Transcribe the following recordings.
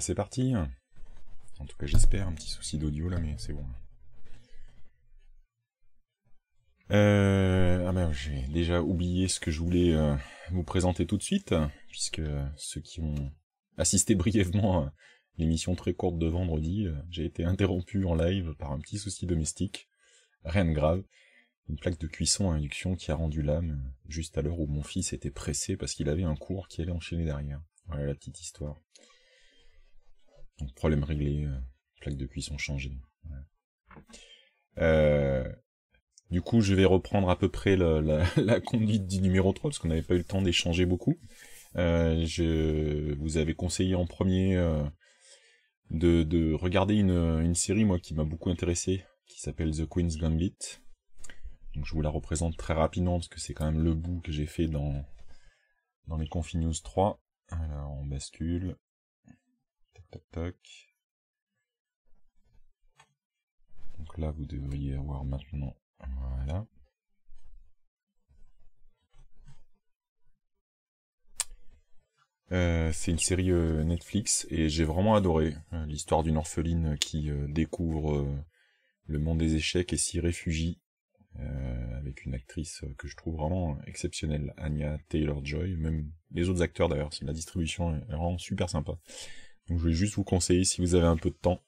c'est parti. En tout cas, j'espère. Un petit souci d'audio là, mais c'est bon. Euh, ah j'ai déjà oublié ce que je voulais euh, vous présenter tout de suite, puisque ceux qui ont assisté brièvement à l'émission très courte de vendredi, euh, j'ai été interrompu en live par un petit souci domestique. Rien de grave. Une plaque de cuisson à induction qui a rendu l'âme, juste à l'heure où mon fils était pressé parce qu'il avait un cours qui allait enchaîner derrière. Voilà la petite histoire. Donc problème réglé, euh, plaque de cuisson changée. Euh, du coup, je vais reprendre à peu près la, conduite du numéro 3, parce qu'on n'avait pas eu le temps d'échanger beaucoup. Euh, je vous avais conseillé en premier de, regarder une, série, moi, qui m'a beaucoup intéressé, qui s'appelle The Queen's Gambit. je vous la représente très rapidement, parce que c'est quand même le bout que j'ai fait dans, les Confinews 3. Alors, on bascule. Donc là, vous devriez avoir maintenant, voilà. Euh, c'est une série euh, Netflix et j'ai vraiment adoré euh, l'histoire d'une orpheline qui découvre le monde des échecs et s'y réfugie avec une actrice que je trouve vraiment exceptionnelle, Anya Taylor-Joy, même les autres acteurs d'ailleurs, la distribution est vraiment super sympa je vais juste vous conseiller si vous avez un peu de temps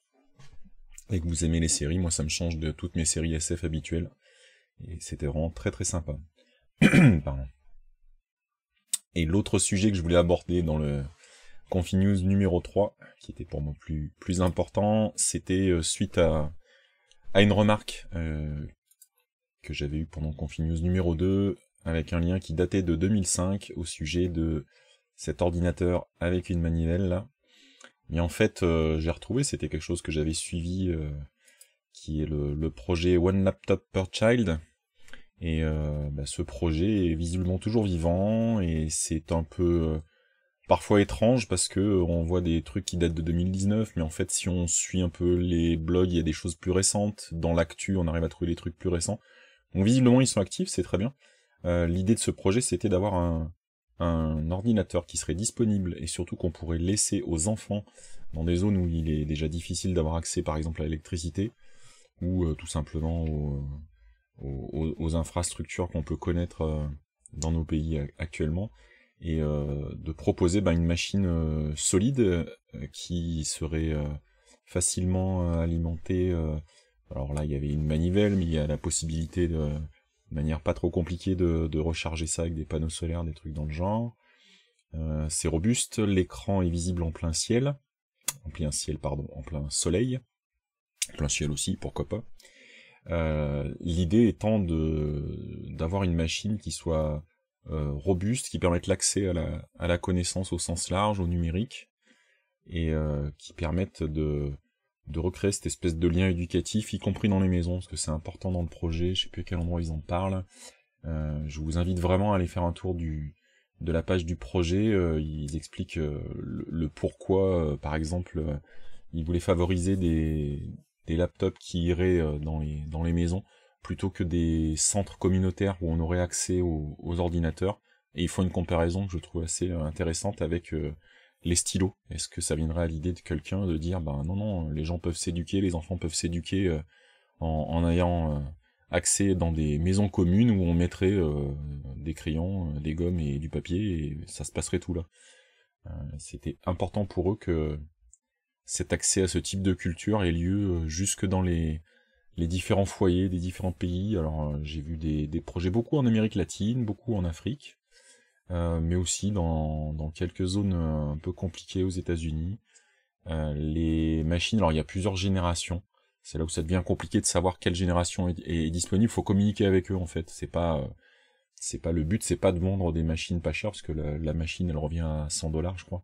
et que vous aimez les séries. Moi, ça me change de toutes mes séries SF habituelles. Et c'était vraiment très très sympa. Et l'autre sujet que je voulais aborder dans le Confinews numéro 3, qui était pour moi plus, plus important, c'était euh, suite à, une remarque euh, que j'avais eue pendant Confinews numéro 2, avec un lien qui datait de 2005 au sujet de cet ordinateur avec une manivelle là, mais en fait, euh, j'ai retrouvé, c'était quelque chose que j'avais suivi, euh, qui est le, projet One Laptop per Child. Et euh, bah, ce projet est visiblement toujours vivant, et c'est un peu parfois étrange parce que on voit des trucs qui datent de 2019, mais en fait, si on suit un peu les blogs, il y a des choses plus récentes. Dans l'actu, on arrive à trouver des trucs plus récents. Donc visiblement, ils sont actifs, c'est très bien. L'idée de ce projet, c'était d'avoir un, un ordinateur qui serait disponible et surtout qu'on pourrait laisser aux enfants dans des zones où il est déjà difficile d'avoir accès par exemple à l'électricité ou euh, tout simplement euh, aux, infrastructures qu'on peut connaître euh, dans nos pays actuellement et de proposer ben, une machine solide qui serait facilement alimentée. alors là il y avait une manivelle mais il y a la possibilité de manière pas trop compliquée de, recharger ça avec des panneaux solaires, des trucs dans le genre. Euh, c'est robuste, l'écran est visible en plein ciel, en plein ciel pardon, en plein soleil, en plein ciel aussi, pourquoi pas. Euh, l'idée étant de d'avoir une machine qui soit euh, robuste, qui permette l'accès à la, à la connaissance au sens large, au numérique, et qui permette de de recréer cette espèce de lien éducatif, y compris dans les maisons, parce que c'est important dans le projet, je sais plus à quel endroit ils en parlent. Euh, je vous invite vraiment à aller faire un tour du, de la page du projet. Euh, ils expliquent euh, le, pourquoi, par exemple, ils voulaient favoriser des, laptops qui iraient dans, les, maisons plutôt que des centres communautaires où on aurait accès aux, aux ordinateurs. Et ils font une comparaison que je trouve assez intéressante avec les stylos. Est-ce que ça viendrait à l'idée de quelqu'un de dire, ben non, non, les gens peuvent s'éduquer, les enfants peuvent s'éduquer euh, en, ayant euh, accès dans des maisons communes où on mettrait euh, des crayons, des gommes et du papier, et ça se passerait tout là. C'était important pour eux que cet accès à ce type de culture ait lieu jusque dans les, différents foyers des différents pays. Alors j'ai vu des projets beaucoup en Amérique latine, beaucoup en Afrique, euh, mais aussi dans, quelques zones euh, un peu compliquées aux États-Unis. Euh, les machines, alors il y a plusieurs générations. C'est là où ça devient compliqué de savoir quelle génération est, disponible. Faut communiquer avec eux en fait. C'est pas pas le but, c'est pas de vendre des machines pas chères, parce que la, machine elle revient à 100 dollars, je crois.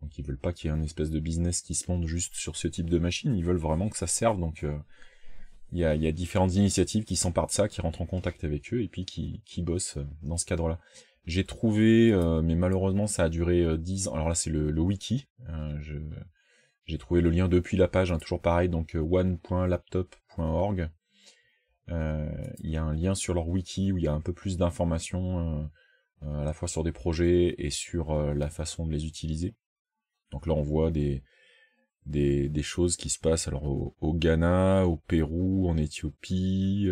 Donc ils veulent pas qu'il y ait un espèce de business qui se monte juste sur ce type de machine, ils veulent vraiment que ça serve. Donc il y, a, différentes initiatives qui s'emparent de ça, qui rentrent en contact avec eux et puis qui bossent dans ce cadre-là. J'ai trouvé, euh, mais malheureusement ça a duré 10 euh, ans, alors là c'est le, wiki, euh, j'ai trouvé le lien depuis la page, hein, toujours pareil, donc one.laptop.org. Il y a un lien sur leur wiki où il y a un peu plus d'informations, à la fois sur des projets et sur la façon de les utiliser. Donc là on voit des, choses qui se passent alors au, Ghana, au Pérou, en Éthiopie,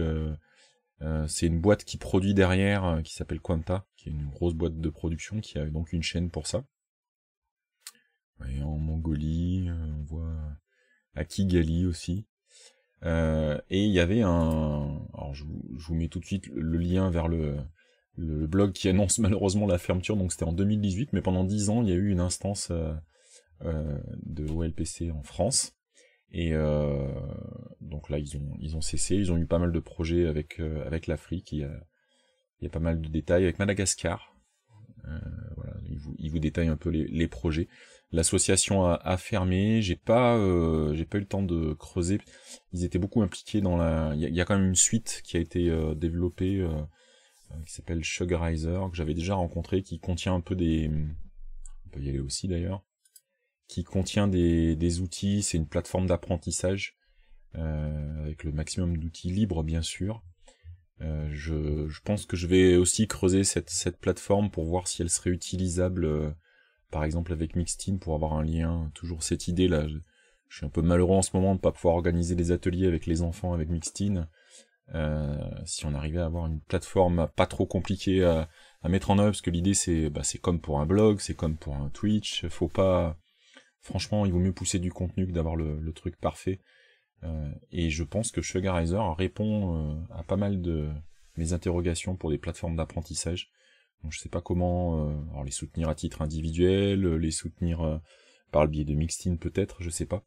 euh, c'est une boîte qui produit derrière, euh, qui s'appelle Quanta, qui est une grosse boîte de production, qui a donc une chaîne pour ça. en Mongolie, euh, on voit à Kigali aussi. et il y avait un... Alors je vous, mets tout de suite le lien vers le, le blog qui annonce malheureusement la fermeture, donc c'était en 2018, mais pendant 10 ans, il y a eu une instance de OLPC en France. Et euh, donc là, ils ont, ils ont cessé. Ils ont eu pas mal de projets avec, euh, avec l'Afrique. Il, y a pas mal de détails avec Madagascar. Euh, ils vous, détaillent un peu les, projets. L'association a, fermé. J'ai pas, j'ai pas eu le temps de creuser. Ils étaient beaucoup impliqués dans la. Il y, a quand même une suite qui a été développée qui s'appelle Sugarizer que j'avais déjà rencontré, qui contient un peu des. On peut y aller aussi d'ailleurs qui contient des, des outils, c'est une plateforme d'apprentissage, euh, avec le maximum d'outils libres bien sûr. Euh, je, je, pense que je vais aussi creuser cette, cette plateforme pour voir si elle serait utilisable, euh, par exemple avec Mixtine, pour avoir un lien. Toujours cette idée là, je, suis un peu malheureux en ce moment de ne pas pouvoir organiser des ateliers avec les enfants avec Mixtine. si on arrivait à avoir une plateforme pas trop compliquée à, mettre en œuvre, parce que l'idée c'est bah, comme pour un blog, c'est comme pour un Twitch, faut pas franchement, il vaut mieux pousser du contenu que d'avoir le, truc parfait. Euh, et je pense que Sugarizer répond euh, à pas mal de mes interrogations pour des plateformes d'apprentissage. Je je sais pas comment euh, les soutenir à titre individuel, les soutenir par le biais de Mixteam peut-être, je ne sais pas.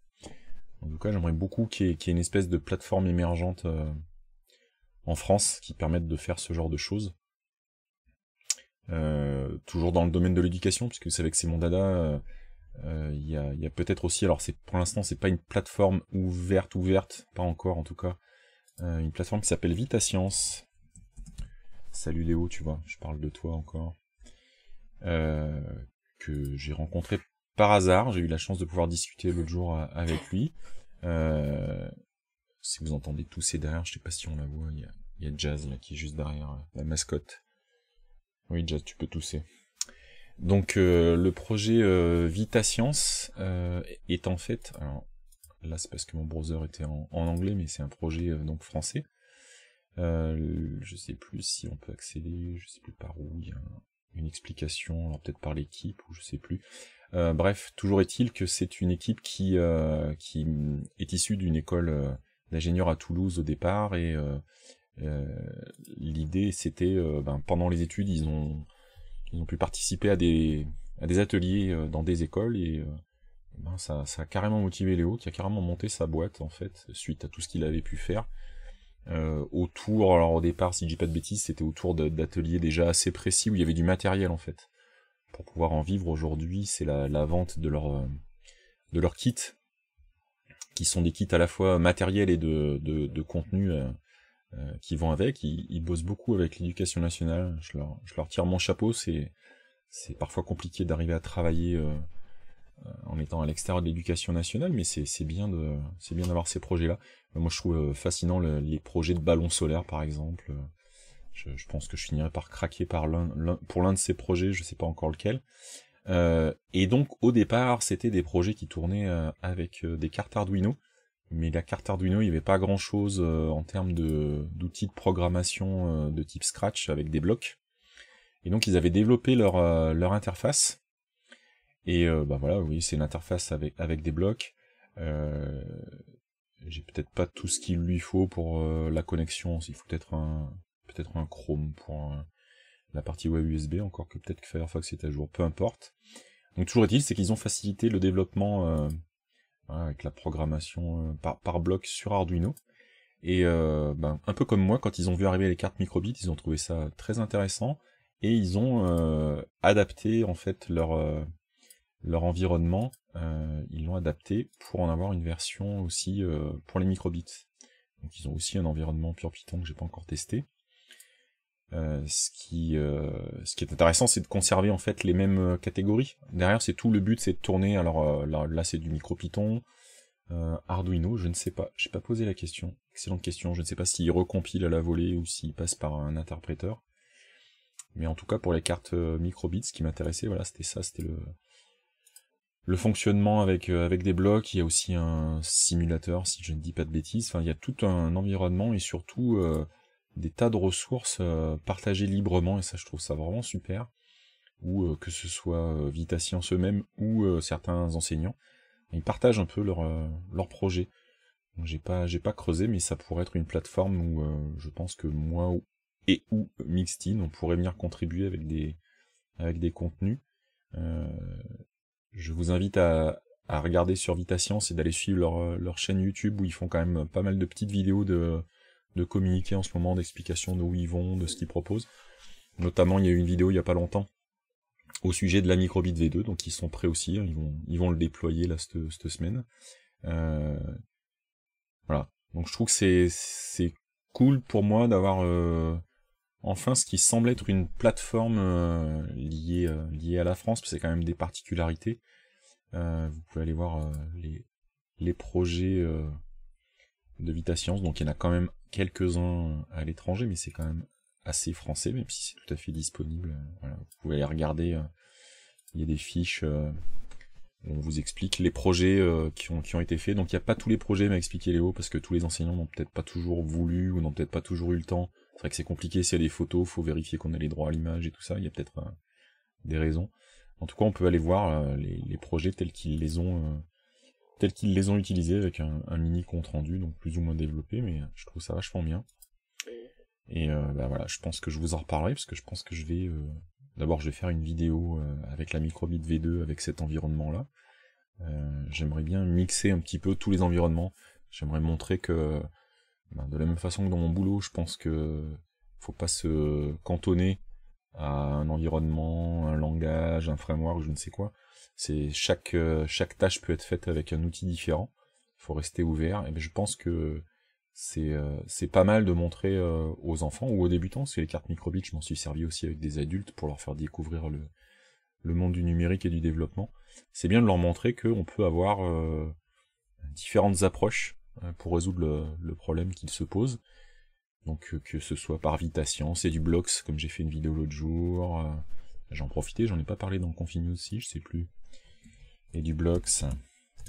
En tout cas, j'aimerais beaucoup qu'il y, ait une espèce de plateforme émergente en France qui permette de faire ce genre de choses. toujours dans le domaine de l'éducation, puisque vous savez que c'est mon dada, euh, il y a, peut-être aussi, alors c'est pour l'instant c'est pas une plateforme ouverte ouverte, pas encore en tout cas, euh, une plateforme qui s'appelle Vita VitaScience. Salut Léo, tu vois, je parle de toi encore. Euh, que j'ai rencontré par hasard. J'ai eu la chance de pouvoir discuter l'autre jour avec lui. si vous entendez tousser derrière, je sais pas si on la voit, il y il y a Jazz là, qui est juste derrière la mascotte. Oui, Jazz, tu peux tousser. Donc euh, le projet Vita euh, VitaScience euh, est en fait, alors là c'est parce que mon browser était en, anglais, mais c'est un projet donc français. je ne sais plus si on peut accéder, je ne sais plus par où, il y a une explication, alors peut-être par l'équipe ou je sais plus. bref, toujours est-il que c'est une équipe qui qui est issue d'une école d'ingénieurs à Toulouse au départ et l'idée c'était ben, pendant les études ils ont ils ont pu participer à des, ateliers euh, dans des écoles et euh, ben, ça, a carrément motivé Léo qui a carrément monté sa boîte en fait suite à tout ce qu'il avait pu faire. Euh, autour, alors au départ, si je dis pas de bêtises, c'était autour d'ateliers déjà assez précis où il y avait du matériel en fait. Pour pouvoir en vivre aujourd'hui, c'est la, vente de leur, kits, qui sont des kits à la fois matériels et de, contenu euh, qui vont avec. Ils, bossent beaucoup avec l'éducation nationale. Je leur, tire mon chapeau. C'est, c'est parfois compliqué d'arriver à travailler euh, euh, en étant à l'extérieur de l'éducation nationale, mais c'est, bien de, d'avoir ces projets-là. Moi, je trouve fascinant les projets de ballon solaire, par exemple. Je, pense que je finirai par craquer par l'un, pour l'un de ces projets. Je ne sais pas encore lequel. et donc au départ, c'était des projets qui tournaient avec des cartes Arduino mais la carte Arduino, il n'y avait pas grand-chose euh, en termes d'outils de, programmation euh, de type Scratch avec des blocs. Et donc ils avaient développé leur, euh, leur interface. Et ben bah voilà, oui, c'est une interface avec, avec des blocs. J'ai peut-être pas tout ce qu'il lui faut pour la connexion. Il faut peut-être un, peut-être un Chrome pour la partie web USB, encore que peut-être que Firefox est à jour, peu importe. Donc toujours est c'est qu'ils ont facilité le développement Hein, avec la programmation euh, par, par bloc sur Arduino. Et euh, ben, un peu comme moi, quand ils ont vu arriver les cartes microbits, ils ont trouvé ça très intéressant et ils ont euh, adapté en fait leur, leur environnement. ils l'ont adapté pour en avoir une version aussi pour les microbits. Donc ils ont aussi un environnement pure Python que j'ai pas encore testé. Euh, euh, ce qui est intéressant c'est de conserver en fait les mêmes euh, catégories derrière c'est tout le but c'est de tourner alors là, c'est du micro python Arduino je ne sais pas j'ai pas posé la question excellente question je ne sais pas s'il recompile à la volée ou s'il passe par un interpréteur mais en tout cas pour les cartes microbits ce qui m'intéressait voilà c'était ça c'était le le fonctionnement avec avec des blocs il y a aussi un simulateur si je ne dis pas de bêtises enfin il y a tout un environnement et surtout des tas de ressources euh, partagées librement, et ça je trouve ça vraiment super, ou euh, que ce soit euh, Vita Science eux-mêmes ou certains enseignants, ils partagent un peu leur, leur projet. J'ai pas, j'ai pas creusé, mais ça pourrait être une plateforme où je pense que moi et ou Mixtine, on pourrait venir contribuer avec des, avec des contenus. je vous invite à, à regarder sur Vita et d'aller suivre leur, chaîne YouTube où ils font quand même pas mal de petites vidéos de, de communiquer en ce moment, d'explication de où ils vont, de ce qu'ils proposent. Notamment, il y a eu une vidéo il n'y a pas longtemps au sujet de la microbit V2, donc ils sont prêts aussi, hein, ils, vont, ils vont le déployer là cette, semaine. Euh, voilà. Donc je trouve que c'est cool pour moi d'avoir euh, enfin ce qui semble être une plateforme euh, liée, liée à la France, parce que c'est quand même des particularités. vous pouvez aller voir les, les projets de VitaScience, donc il y en a quand même quelques-uns à l'étranger, mais c'est quand même assez français, même si c'est tout à fait disponible. vous pouvez aller regarder, euh, il y a des fiches, euh, on vous explique les projets euh, qui, ont, été faits. Donc il n'y a pas tous les projets, m'a expliqué Léo, parce que tous les enseignants n'ont peut-être pas toujours voulu ou n'ont peut-être pas toujours eu le temps. C'est vrai que c'est compliqué, s'il y a des photos, faut vérifier qu'on a les droits à l'image et tout ça, il y a peut-être des raisons. En tout cas, on peut aller voir les projets tels qu'ils les ont tels qu'ils les ont utilisés avec un, mini compte rendu, donc plus ou moins développé, mais je trouve ça vachement bien. Et euh, bah voilà, je pense que je vous en reparlerai parce que je pense que je vais euh, d'abord je vais faire une vidéo euh, avec la microbit V2 avec cet environnement là. J'aimerais bien mixer un petit peu tous les environnements. J'aimerais montrer que ben, de la même façon que dans mon boulot, je pense que faut pas se cantonner à un environnement, un langage, un framework, je ne sais quoi. C'est chaque euh, chaque tâche peut être faite avec un outil différent. Il faut rester ouvert. Et ben, je pense que c'est euh, c'est pas mal de montrer euh, aux enfants ou aux débutants. Parce que les cartes microbit, je m'en suis servi aussi avec des adultes pour leur faire découvrir le le monde du numérique et du développement. C'est bien de leur montrer qu'on peut avoir différentes approches pour résoudre le, problème qu'ils se posent. Donc que ce soit par Vita Science et du blocks comme j'ai fait une vidéo l'autre jour, J'en profitais, j'en ai pas parlé dans le Confine aussi, je sais plus. Et du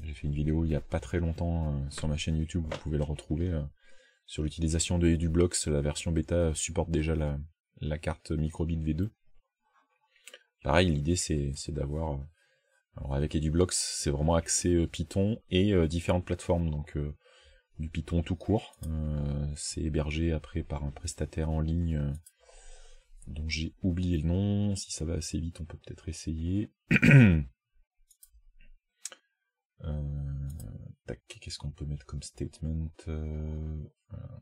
j'ai fait une vidéo il y a pas très longtemps euh, sur ma chaîne YouTube, vous pouvez le retrouver, euh, sur l'utilisation de EduBlocks, la version bêta euh, supporte déjà la, la carte microbit V2. Pareil, l'idée c'est d'avoir... Alors avec Edublox, c'est vraiment accès Python et différentes plateformes, donc du Python tout court. c'est hébergé après par un prestataire en ligne dont j'ai oublié le nom. Si ça va assez vite, on peut peut-être essayer. Euh, tac, qu'est-ce qu'on peut mettre comme statement euh,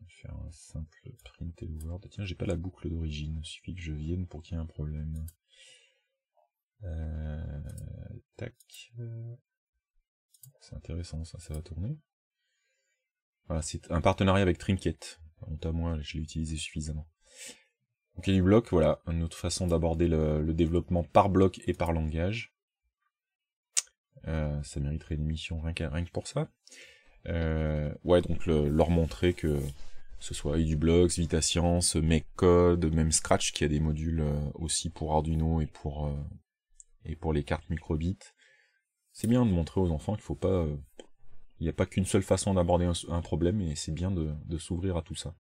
Faire un simple print hello world. Tiens, j'ai pas la boucle d'origine. Il suffit que je vienne pour qu'il y ait un problème. Euh, tac. C'est intéressant, ça, ça va tourner. Voilà, c'est un partenariat avec Trinket. Quant à moi, je l'ai utilisé suffisamment. Donc du bloc, voilà, une autre façon d'aborder le, développement par bloc et par langage. Euh, ça mériterait une mission rien que, rien que pour ça. Euh, ouais, donc leur montrer que ce soit Edublocks, VitaScience, MakeCode, même Scratch qui a des modules euh, aussi pour Arduino et pour, et pour les cartes Microbit. C'est bien de montrer aux enfants qu'il faut pas. Il n'y a pas qu'une seule façon d'aborder un, problème et c'est bien de s'ouvrir à tout ça.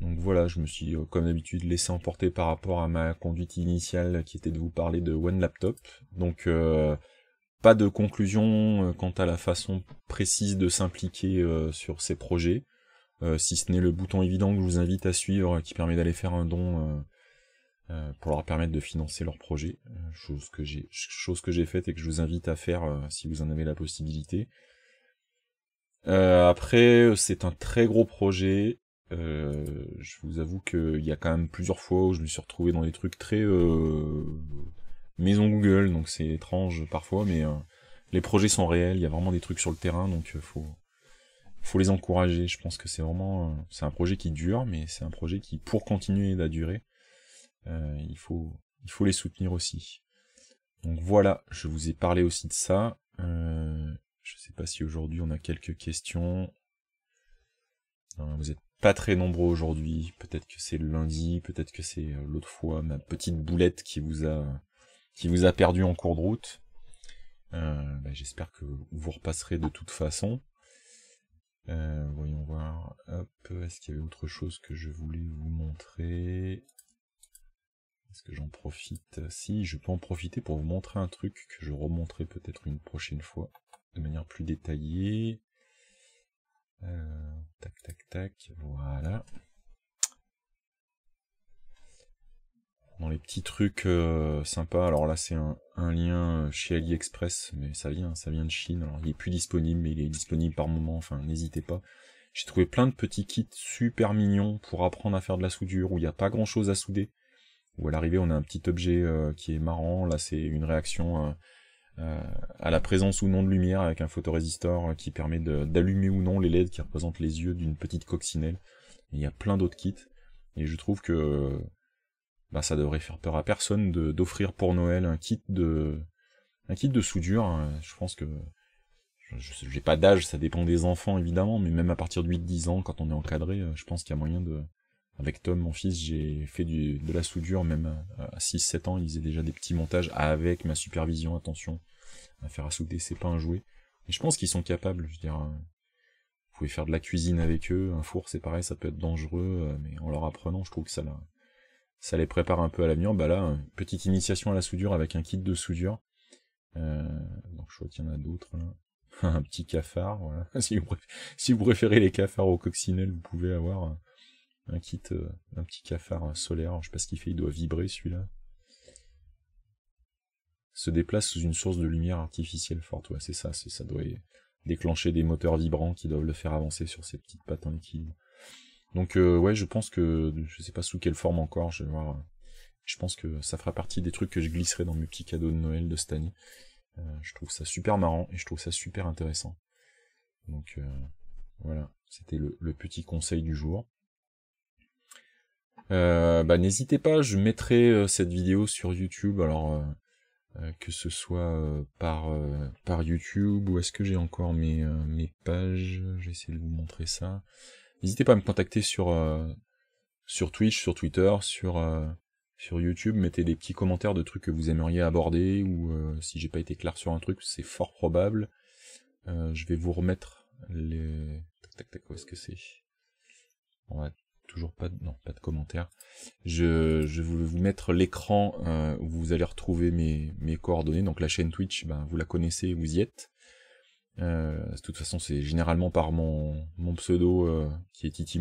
Donc voilà, je me suis euh, comme d'habitude laissé emporter par rapport à ma conduite initiale qui était de vous parler de One Laptop. Donc euh, pas de conclusion euh, quant à la façon précise de s'impliquer sur ces projets, si ce n'est le bouton évident que je vous invite à suivre qui permet d'aller faire un don pour leur permettre de financer leur projet, chose que j'ai faite et que je vous invite à faire si vous en avez la possibilité. après, c'est un très gros projet. Euh, je vous avoue qu'il y a quand même plusieurs fois où je me suis retrouvé dans des trucs très euh, maison Google, donc c'est étrange parfois, mais euh, les projets sont réels, il y a vraiment des trucs sur le terrain, donc faut faut les encourager. Je pense que c'est vraiment c'est un projet qui dure, mais c'est un projet qui pour continuer à durer, il faut il faut les soutenir aussi. Donc voilà, je vous ai parlé aussi de ça. je sais pas si aujourd'hui on a quelques questions. vous êtes très nombreux aujourd'hui. Peut-être que c'est le lundi, peut-être que c'est euh, l'autre fois ma petite boulette qui vous a qui vous a perdu en cours de route. Euh, bah, j'espère que vous repasserez de toute façon. Euh, voyons voir. est-ce qu'il y avait autre chose que je voulais vous montrer Est-ce que j'en profite Si, je peux en profiter pour vous montrer un truc que je remonterai peut-être une prochaine fois de manière plus détaillée tac, tac, tac, voilà. Dans les petits trucs euh, sympas, alors là c'est un, lien euh, chez AliExpress, mais ça vient, ça vient de Chine, alors il est plus disponible, mais il est disponible par moment, enfin n'hésitez pas. J'ai trouvé plein de petits kits super mignons pour apprendre à faire de la soudure, où il n'y a pas grand chose à souder. Où à l'arrivée on a un petit objet euh, qui est marrant, là c'est une réaction euh, à la présence ou non de lumière avec un photorésistor euh, qui permet d'allumer ou non les LED qui représentent les yeux d'une petite coccinelle. il y a plein d'autres kits. Et je trouve que bah, ça devrait faire peur à personne d'offrir pour Noël un kit de un kit de soudure. Hein. Je pense que je j'ai pas d'âge, ça dépend des enfants évidemment, mais même à partir de 8-10 ans, quand on est encadré, euh, je pense qu'il y a moyen de, avec Tom, mon fils, j'ai fait de la soudure, même euh, à 6-7 ans, ils faisait déjà des petits montages avec ma supervision, attention, à faire à souder, c'est pas un jouet. Et je pense qu'ils sont capables, je veux dire, euh, vous pouvez faire de la cuisine avec eux, un four c'est pareil, ça peut être dangereux, euh, mais en leur apprenant, je trouve que ça, ça les prépare un peu à l'avenir. Bah là, petite initiation à la soudure avec un kit de soudure. donc je vois qu'il y en a d'autres là. un petit cafard, voilà. si, vous préférez, si vous préférez les cafards aux coccinelles, vous pouvez avoir un kit, euh, un petit cafard euh, solaire, Alors, je sais pas ce qu'il fait, il doit vibrer celui-là. Se déplace sous une source de lumière artificielle forte, ouais, c'est ça, c'est ça doit déclencher des moteurs vibrants qui doivent le faire avancer sur ses petites pattes en liquide. Donc euh, ouais, je pense que je sais pas sous quelle forme encore, je vais voir. Je pense que ça fera partie des trucs que je glisserai dans mes petits cadeaux de Noël de cette année. je trouve ça super marrant et je trouve ça super intéressant. Donc voilà, c'était le, petit conseil du jour. Euh, bah, n'hésitez pas, je mettrai euh, cette vidéo sur YouTube, alors euh, que ce soit par, par YouTube ou est-ce que j'ai encore mes, mes pages, j'essaie de vous montrer ça. N'hésitez pas à me contacter sur, sur Twitch, sur Twitter, sur, sur YouTube, mettez des petits commentaires de trucs que vous aimeriez aborder ou si j'ai pas été clair sur un truc, c'est fort probable. je vais vous remettre les... Tac tac tac, où est-ce que c'est On toujours pas de, non, pas de commentaires. Je, je vais vous mettre l'écran euh, où vous allez retrouver mes, coordonnées. Donc la chaîne Twitch, ben, vous la connaissez, vous y êtes. Euh, de toute façon, c'est généralement par mon, mon pseudo euh, qui est Titi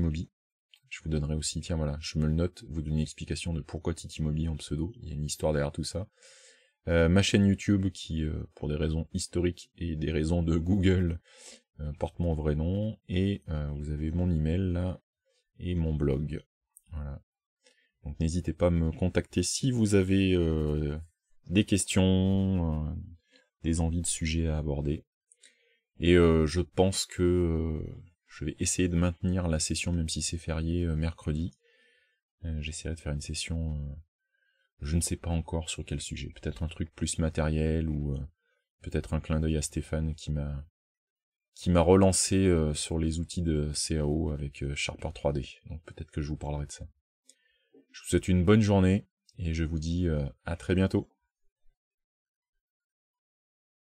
Je vous donnerai aussi, tiens voilà, je me le note, vous une explication de pourquoi Titi en pseudo. Il y a une histoire derrière tout ça. ma chaîne YouTube qui, pour des raisons historiques et des raisons de Google, porte mon vrai nom. Et vous avez mon email là, et mon blog. Voilà. Donc n'hésitez pas à me contacter si vous avez euh, des questions, euh, des envies de sujets à aborder. Et euh, je pense que je vais essayer de maintenir la session, même si c'est férié mercredi. J'essaierai de faire une session, je ne sais pas encore sur quel sujet. Peut-être un truc plus matériel ou peut-être un clin d'œil à Stéphane qui m'a qui m'a relancé euh, sur les outils de CAO avec euh, Sharper 3D. Donc peut-être que je vous parlerai de ça. Je vous souhaite une bonne journée et je vous dis euh, à très bientôt.